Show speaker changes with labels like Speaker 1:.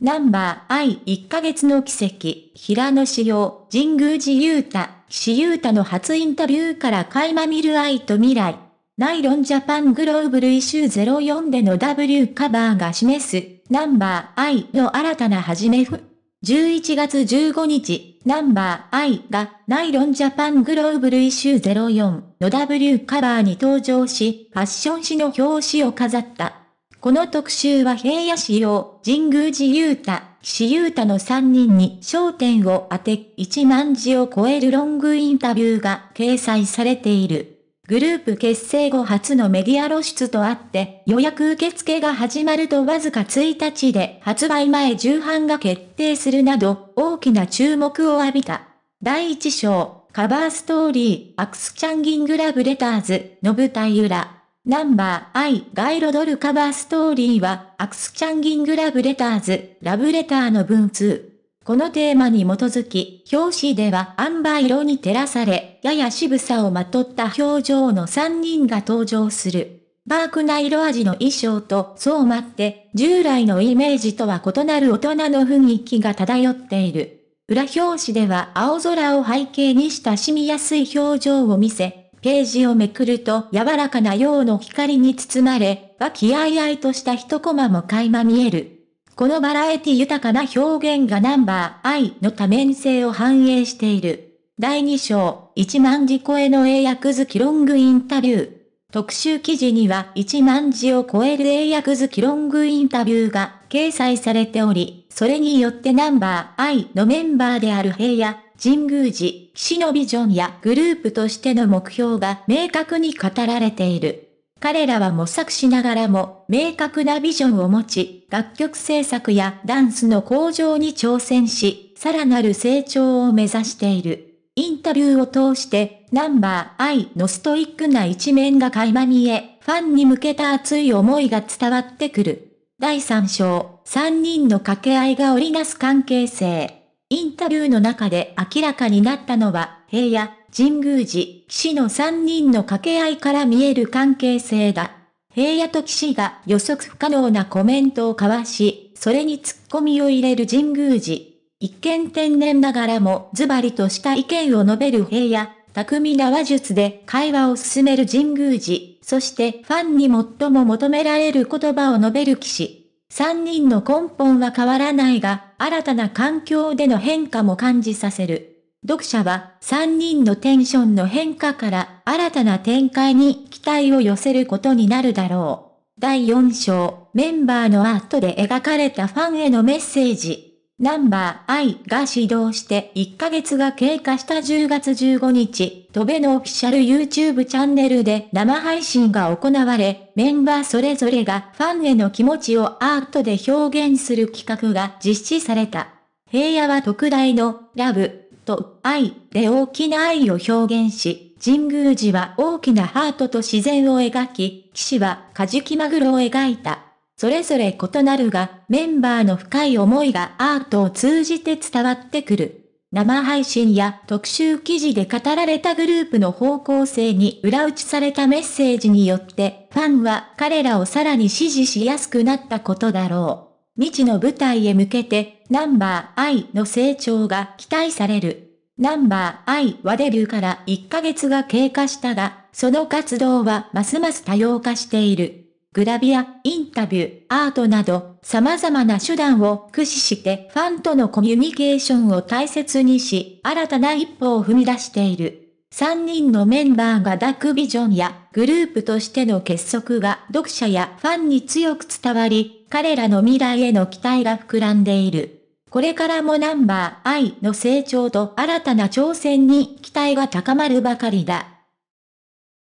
Speaker 1: ナンバー I1 ヶ月の奇跡、平野志陽、神宮寺雄太、岸優太の初インタビューから垣間見る愛と未来。ナイロンジャパングローブルイシュー04での W カバーが示す、ナンバー I の新たな始めふ。11月15日、ナンバー I が、ナイロンジャパングローブルイシュー04の W カバーに登場し、ファッション誌の表紙を飾った。この特集は平野市陽、神宮寺雄太、岸優太の3人に焦点を当て、1万字を超えるロングインタビューが掲載されている。グループ結成後初のメディア露出とあって、予約受付が始まるとわずか1日で発売前重版が決定するなど、大きな注目を浴びた。第1章、カバーストーリー、アクスチャンギングラブレターズの舞台裏。ナンバー I ガイロドルカバーストーリーは、アクスチャンギングラブレターズ、ラブレターの文通。このテーマに基づき、表紙ではアンバー色に照らされ、やや渋さをまとった表情の3人が登場する。バークな色味の衣装と相まって、従来のイメージとは異なる大人の雰囲気が漂っている。裏表紙では青空を背景にした染みやすい表情を見せ、ページをめくると柔らかな陽の光に包まれ、和気あいあいとした一コマも垣間見える。このバラエティ豊かな表現がナンバーイの多面性を反映している。第2章、1万字超えの英訳好きロングインタビュー。特集記事には1万字を超える英訳好きロングインタビューが掲載されており、それによってナンバーイのメンバーである平野、神宮寺、騎士のビジョンやグループとしての目標が明確に語られている。彼らは模索しながらも明確なビジョンを持ち、楽曲制作やダンスの向上に挑戦し、さらなる成長を目指している。インタビューを通して、ナンバー I のストイックな一面が垣間見え、ファンに向けた熱い思いが伝わってくる。第3章、3人の掛け合いが織りなす関係性。インタビューの中で明らかになったのは、平野、神宮寺、騎士の3人の掛け合いから見える関係性だ。平野と騎士が予測不可能なコメントを交わし、それに突っ込みを入れる神宮寺。一見天然ながらもズバリとした意見を述べる平野、巧みな話術で会話を進める神宮寺、そしてファンに最も求められる言葉を述べる騎士。3人の根本は変わらないが、新たな環境での変化も感じさせる。読者は3人のテンションの変化から新たな展開に期待を寄せることになるだろう。第4章、メンバーのアートで描かれたファンへのメッセージ。ナンバー I が始動して1ヶ月が経過した10月15日、トベのオフィシャル YouTube チャンネルで生配信が行われ、メンバーそれぞれがファンへの気持ちをアートで表現する企画が実施された。平野は特大のラブと愛で大きな愛を表現し、神宮寺は大きなハートと自然を描き、騎士はカジキマグロを描いた。それぞれ異なるが、メンバーの深い思いがアートを通じて伝わってくる。生配信や特集記事で語られたグループの方向性に裏打ちされたメッセージによって、ファンは彼らをさらに支持しやすくなったことだろう。未知の舞台へ向けて、ナンバーイの成長が期待される。ナンバーイはデビューから1ヶ月が経過したが、その活動はますます多様化している。グラビア、インタビュー、アートなど、様々な手段を駆使してファンとのコミュニケーションを大切にし、新たな一歩を踏み出している。3人のメンバーがダークビジョンやグループとしての結束が読者やファンに強く伝わり、彼らの未来への期待が膨らんでいる。これからもナンバー I の成長と新たな挑戦に期待が高まるばかりだ。